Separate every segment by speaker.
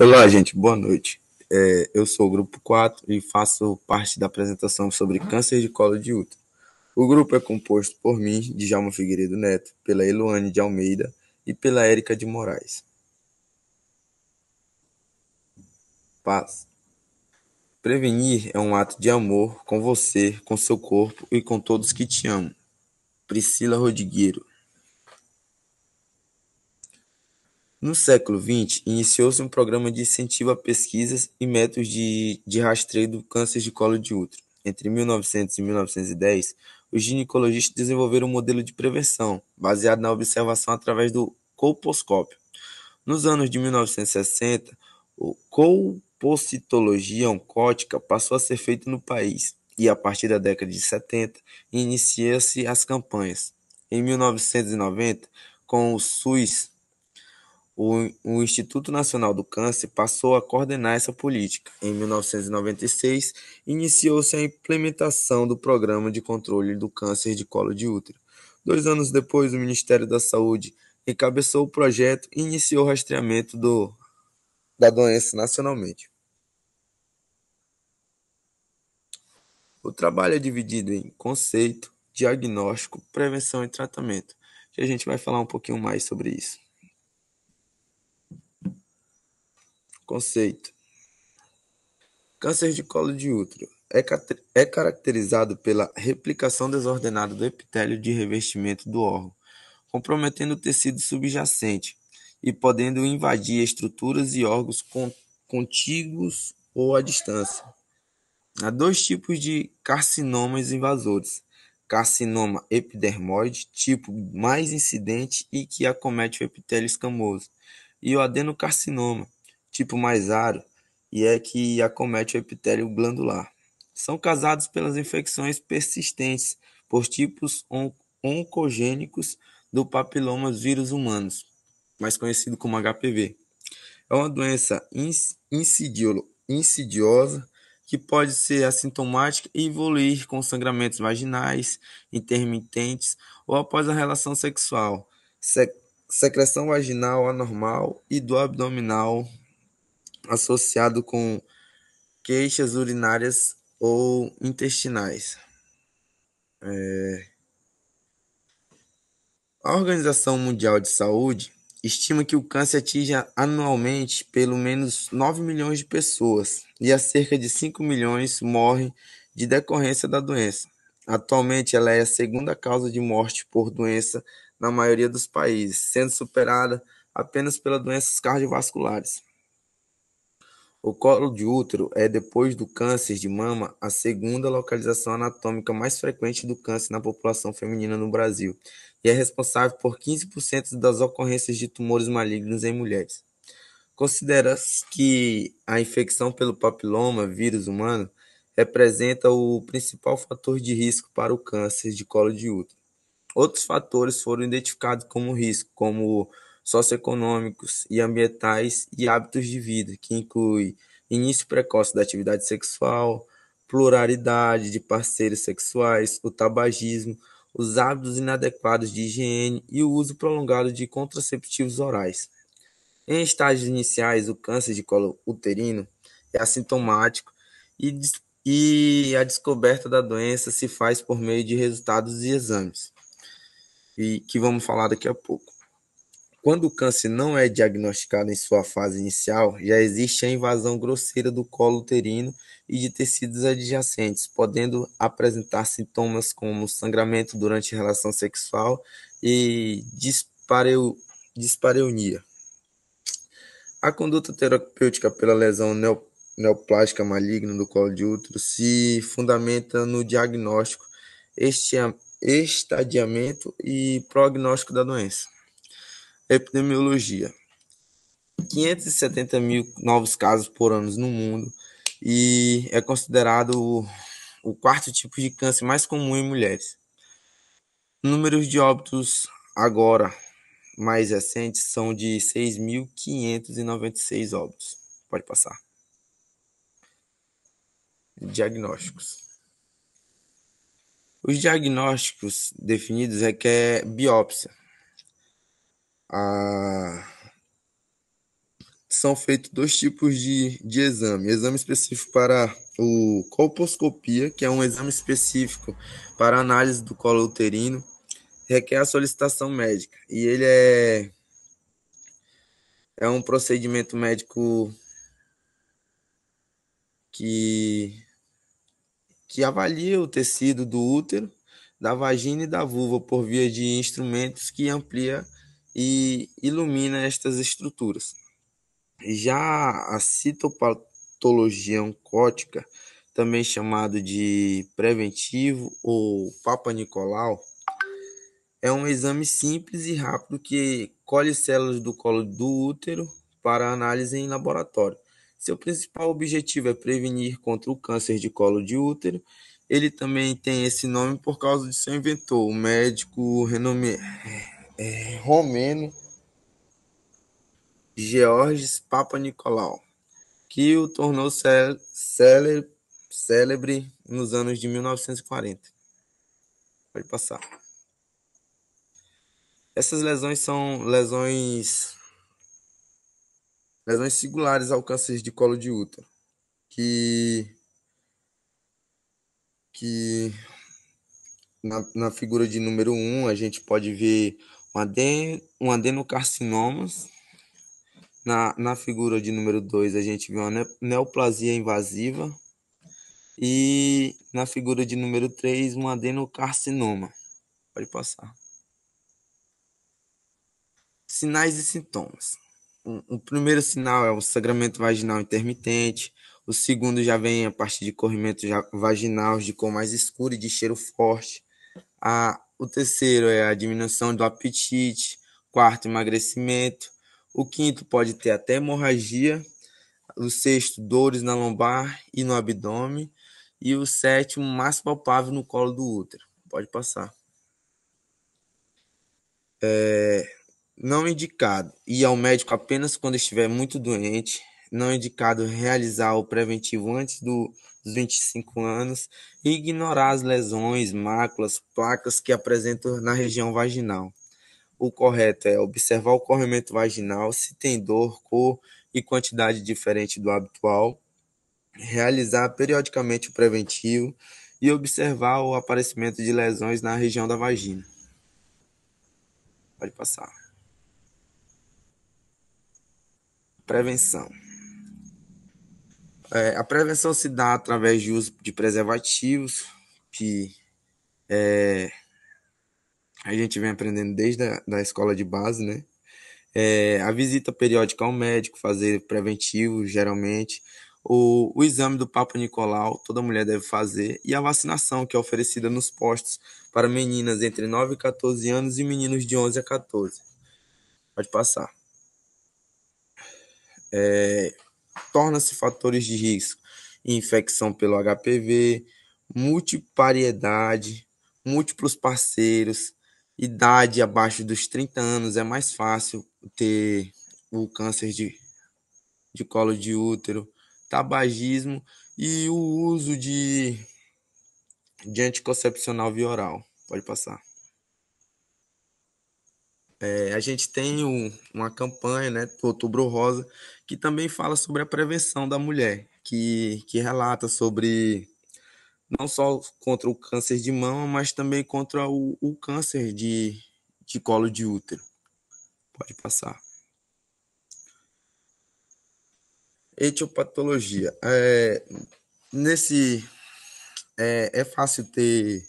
Speaker 1: Olá, gente, boa noite. É, eu sou o grupo 4 e faço parte da apresentação sobre câncer de colo de útero. O grupo é composto por mim, Djalma Figueiredo Neto, pela Eloane de Almeida e pela Érica de Moraes. Paz. Prevenir é um ato de amor com você, com seu corpo e com todos que te amam. Priscila Rodrigueiro. No século XX, iniciou-se um programa de incentivo a pesquisas e métodos de, de rastreio do câncer de colo de útero. Entre 1900 e 1910, os ginecologistas desenvolveram um modelo de prevenção, baseado na observação através do colposcópio. Nos anos de 1960, o colposcitologia oncótica passou a ser feita no país, e a partir da década de 70, inicia-se as campanhas. Em 1990, com o SUS o, o, Instituto Nacional do Câncer passou a coordenar essa política. Em 1996, iniciou-se a implementação do Programa de Controle do Câncer de Colo de Útero. Dois anos depois, o Ministério da Saúde encabeçou o projeto e iniciou o rastreamento do, da doença nacionalmente. O trabalho é dividido em conceito, diagnóstico, prevenção e tratamento. E a gente vai falar um pouquinho mais sobre isso. Conceito: Câncer de colo de útero é, é caracterizado pela replicação desordenada do epitélio de revestimento do órgão, comprometendo o tecido subjacente e podendo invadir estruturas e órgãos contíguos ou à distância. Há dois tipos de carcinomas invasores: carcinoma epidermoide, tipo mais incidente e que acomete o epitélio escamoso, e o adenocarcinoma, tipo mais raro e é que acomete o epitélio glandular. São causados pelas infecções persistentes por tipos on oncogênicos do papiloma vírus humanos, mais conhecido como HPV. É uma doença insidiosa que pode ser assintomática e evoluir com sangramentos vaginais, intermitentes ou após a relação sexual, sec secreção vaginal anormal e do abdominal associado com queixas urinárias ou intestinais. É... A Organização Mundial de Saúde estima que o câncer atinge anualmente pelo menos 9 milhões de pessoas e a cerca de 5 milhões morrem de decorrência da doença. Atualmente, ela é a segunda causa de morte por doença na maioria dos países, sendo superada apenas pelas doenças cardiovasculares. O colo de útero é, depois do câncer de mama, a segunda localização anatômica mais frequente do câncer na população feminina no Brasil e é responsável por 15% das ocorrências de tumores malignos em mulheres. Considera-se que a infecção pelo papiloma vírus humano representa o principal fator de risco para o câncer de colo de útero. Outros fatores foram identificados como risco, como socioeconômicos e ambientais e hábitos de vida, que inclui início precoce da atividade sexual, pluralidade de parceiros sexuais, o tabagismo, os hábitos inadequados de higiene e o uso prolongado de contraceptivos orais. Em estágios iniciais, o câncer de colo uterino é assintomático e, e a descoberta da doença se faz por meio de resultados de exames, e que vamos falar daqui a pouco. Quando o câncer não é diagnosticado em sua fase inicial, já existe a invasão grosseira do colo uterino e de tecidos adjacentes, podendo apresentar sintomas como sangramento durante relação sexual e dispareu, dispareunia. A conduta terapêutica pela lesão neoplástica maligna do colo de útero se fundamenta no diagnóstico, estadiamento e prognóstico da doença epidemiologia. 570 mil novos casos por ano no mundo e é considerado o, quarto tipo de câncer mais comum em mulheres. Números de óbitos agora mais recentes são de 6.596 óbitos. Pode passar. Diagnósticos. Os diagnósticos definidos requer biópsia, a... são feitos dois tipos de, de exame: exame específico para o colposcopia, que é um exame específico para análise do colo uterino, requer a solicitação médica e ele é é um procedimento médico que que avalia o tecido do útero, da vagina e da vulva por via de instrumentos que amplia e ilumina estas estruturas. Já a citopatologia oncótica, também chamado de preventivo ou Papa Nicolau, é um exame simples e rápido que colhe células do colo do útero para análise em laboratório. Seu principal objetivo é prevenir contra o câncer de colo de útero. Ele também tem esse nome por causa de seu inventor, o médico renome é, Romeno, Georges Papa Nicolau, que o tornou célebre, nos anos de 1940. Pode passar. Essas lesões são lesões lesões singulares ao câncer de colo de útero, que que na, na figura de número 1 um, a gente pode ver um, aden, um adenocarcinomas. Na, na figura de número 2, a gente vê uma neoplasia invasiva. E na figura de número 3, um adenocarcinoma. Pode passar. Sinais e sintomas. O, primeiro sinal é o sangramento vaginal intermitente. O segundo já vem a partir de corrimento vaginais de cor mais escura e de cheiro forte. A, o terceiro é a diminuição do apetite. Quarto, emagrecimento. O quinto pode ter até hemorragia. O sexto, dores na lombar e no abdômen. E o sétimo, mais palpável no colo do útero. Pode passar. É, não indicado ir ao médico apenas quando estiver muito doente. Não indicado realizar o preventivo antes do dos 25 anos e ignorar as lesões, máculas, placas que apresentam na região vaginal. O correto é observar o corrimento vaginal, se tem dor, cor e quantidade diferente do habitual, realizar periodicamente o preventivo e observar o aparecimento de lesões na região da vagina. Pode passar. Prevenção. É, a prevenção se dá através de uso de preservativos, que é, a gente vem aprendendo desde a da escola de base, né? É, a visita periódica ao médico, fazer preventivo, geralmente. O, o exame do Papa Nicolau, toda mulher deve fazer. E a vacinação, que é oferecida nos postos para meninas entre 9 e 14 anos e meninos de 11 a 14. Pode passar. É, tornam-se fatores de risco infecção pelo HPV, multipariedade, múltiplos parceiros, idade abaixo dos 30 anos é mais fácil ter o câncer de, de colo de útero, tabagismo e o uso de, de anticoncepcional via oral. Pode passar. É, a gente tem um, uma campanha, né, Outubro Rosa, que também fala sobre a prevenção da mulher, que, que relata sobre não só contra o câncer de mama, mas também contra o, o câncer de, de colo de útero. Pode passar. Etiopatologia. É, nesse é, é fácil ter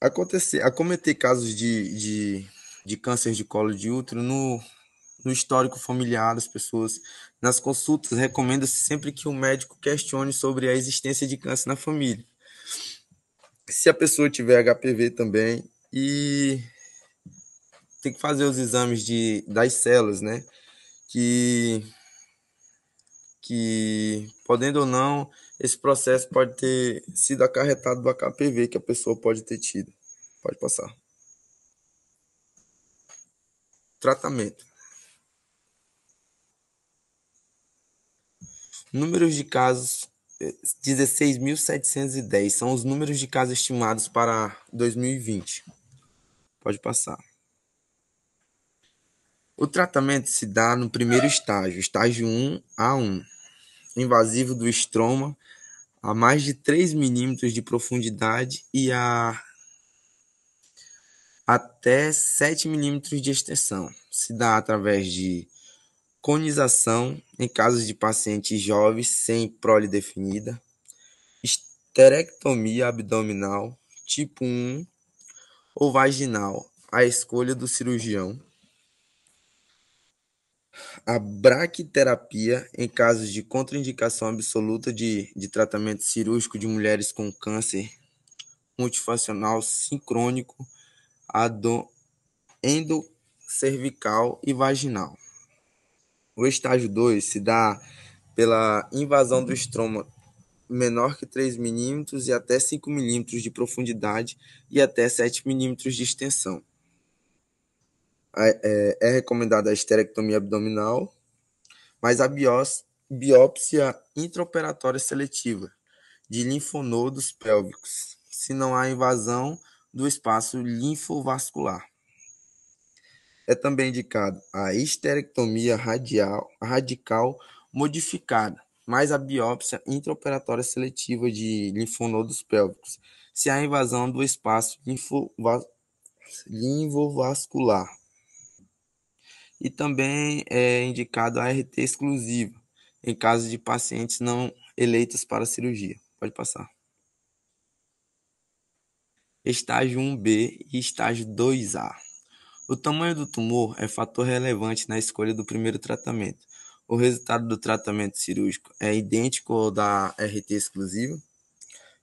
Speaker 1: acontecer, acometer casos de, de, de câncer de colo de útero no, no histórico familiar das pessoas. Nas consultas, recomenda-se sempre que o médico questione sobre a existência de câncer na família. Se a pessoa tiver HPV também e tem que fazer os exames de, das células, né? Que, que podendo ou não, esse processo pode ter sido acarretado do HPV que a pessoa pode ter tido. Pode passar. Tratamento. Números de casos 16.710 eh, são os números de casos estimados para 2020. Pode passar. O tratamento se dá no primeiro estágio, estágio 1 a 1, invasivo do estroma a mais de 3 milímetros de profundidade e a até 7 milímetros de extensão. Se dá através de conização em casos de pacientes jovens sem prole definida, esterectomia abdominal tipo 1 ou vaginal, à escolha do cirurgião. A braquiterapia, em casos de contraindicação absoluta de, de tratamento cirúrgico de mulheres com câncer multifacional sincrônico, endocervical e vaginal. O estágio 2 se dá pela invasão do estroma menor que 3 milímetros e até 5 milímetros de profundidade e até 7 milímetros de extensão é, é recomendada a esterectomia abdominal, mas a biópsia intraoperatória seletiva de linfonodos pélvicos, se não há invasão do espaço linfovascular. É também indicado a esterectomia radial, radical modificada, mais a biópsia intraoperatória seletiva de linfonodos pélvicos, se há invasão do espaço linfovascular e também é indicado a RT exclusiva em caso de pacientes não eleitos para cirurgia. Pode passar. Estágio 1B e estágio 2A. O tamanho do tumor é fator relevante na escolha do primeiro tratamento. O resultado do tratamento cirúrgico é idêntico ao da RT exclusiva,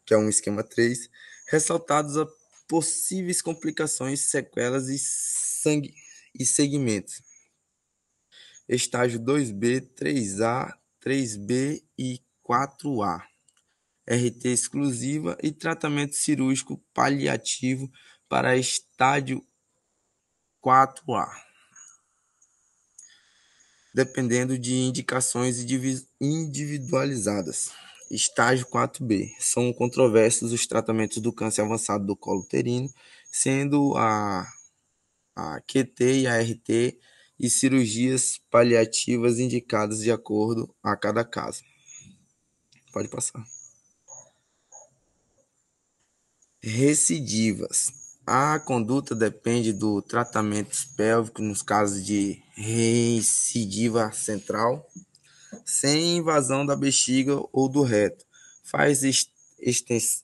Speaker 1: que é um esquema 3, ressaltados a possíveis complicações, sequelas e sangue e segmentos estágio 2B, 3A, 3B e 4A, RT exclusiva e tratamento cirúrgico paliativo para estádio 4A, dependendo de indicações individualizadas. Estágio 4B. São controversos os tratamentos do câncer avançado do colo uterino, sendo a, a QT e a RT e cirurgias paliativas indicadas de acordo a cada caso. Pode passar. Recidivas. A conduta depende do tratamento pélvico nos casos de recidiva central, sem invasão da bexiga ou do reto. Faz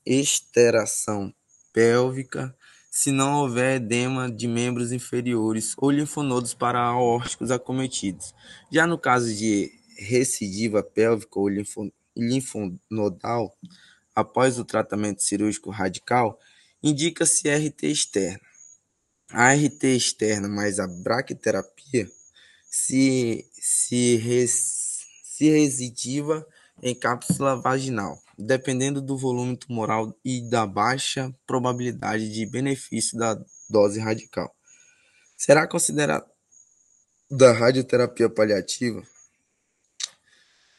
Speaker 1: esteração pélvica se não houver edema de membros inferiores ou linfonodos paraórticos acometidos. Já no caso de recidiva pélvica ou linfonodal, após o tratamento cirúrgico radical, indica-se RT externa. A RT externa mais a braquiterapia se, se, res, se residiva em cápsula vaginal dependendo do volume tumoral e da baixa probabilidade de benefício da dose radical. Será considerada radioterapia paliativa?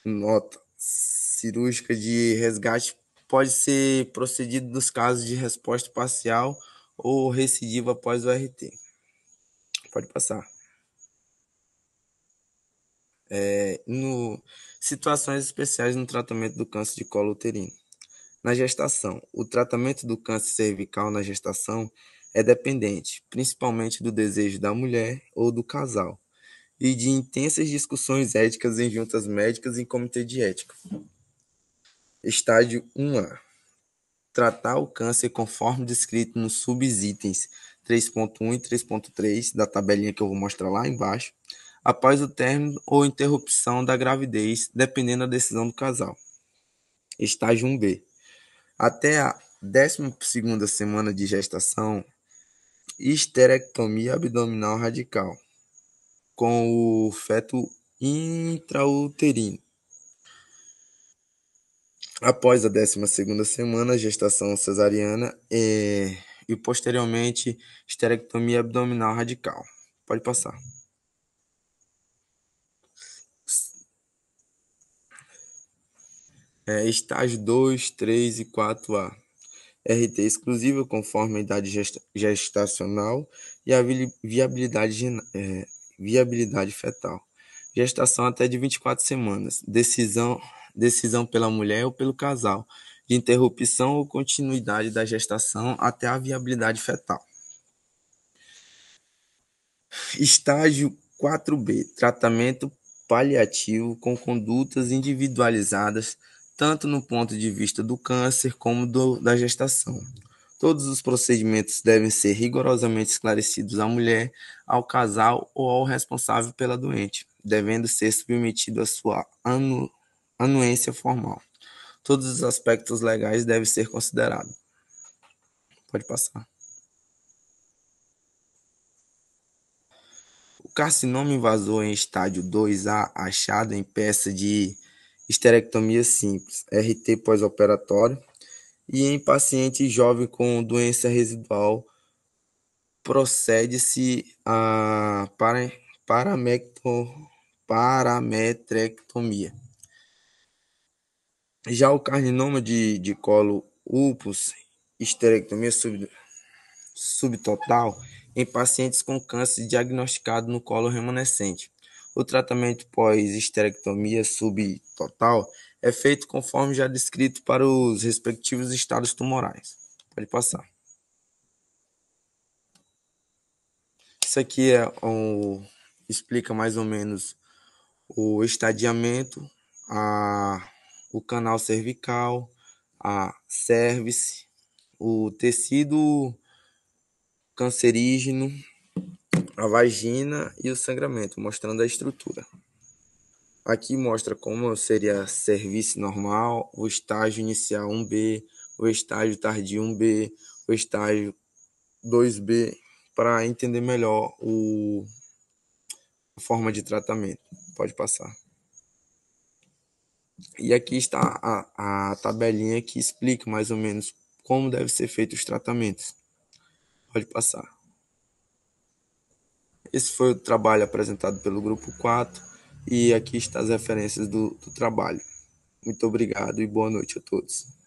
Speaker 1: Nota: cirúrgica de resgate pode ser procedida nos casos de resposta parcial ou recidiva após o RT. Pode passar é, no, situações especiais no tratamento do câncer de colo uterino. Na gestação, o tratamento do câncer cervical na gestação é dependente, principalmente do desejo da mulher ou do casal, e de intensas discussões éticas em juntas médicas e em comitê de ética. Estádio 1A. Tratar o câncer conforme descrito nos subitens 3.1 e 3.3 da tabelinha que eu vou mostrar lá embaixo após o término ou interrupção da gravidez, dependendo da decisão do casal. Estágio 1B. Até a 12 semana de gestação, esterectomia abdominal radical com o feto intrauterino. Após a 12 semana, gestação cesariana e, é, e posteriormente esterectomia abdominal radical. Pode passar. é, estágio 2, 3 e 4A. RT exclusiva conforme a idade gestacional e a viabilidade, é, viabilidade fetal. Gestação até de 24 semanas. Decisão, decisão pela mulher ou pelo casal de interrupção ou continuidade da gestação até a viabilidade fetal. Estágio 4B: tratamento paliativo com condutas individualizadas tanto no ponto de vista do câncer como do, da gestação. Todos os procedimentos devem ser rigorosamente esclarecidos à mulher, ao casal ou ao responsável pela doente, devendo ser submetido à sua anu, anuência formal. Todos os aspectos legais devem ser considerados. Pode passar. O carcinoma invasor em estádio 2A, achado em peça de esterectomia simples, RT pós-operatório, e em paciente jovem com doença residual, procede-se a parametrectomia. Já o carcinoma de, de colo upus, esterectomia sub, subtotal, em pacientes com câncer diagnosticado no colo remanescente. O tratamento pós-esterectomia subtotal é feito conforme já descrito para os respectivos estados tumorais. Pode passar. Isso aqui é um, explica mais ou menos o estadiamento, a, o canal cervical, a cervice, o tecido cancerígeno a vagina e o sangramento, mostrando a estrutura. Aqui mostra como seria serviço normal, o estágio inicial 1B, o estágio tardio 1B, o estágio 2B, para entender melhor o, a forma de tratamento. Pode passar. E aqui está a, a tabelinha que explica mais ou menos como deve ser feito os tratamentos. Pode passar. Esse foi o trabalho apresentado pelo Grupo 4 e aqui estão as referências do, do trabalho. Muito obrigado e boa noite a todos.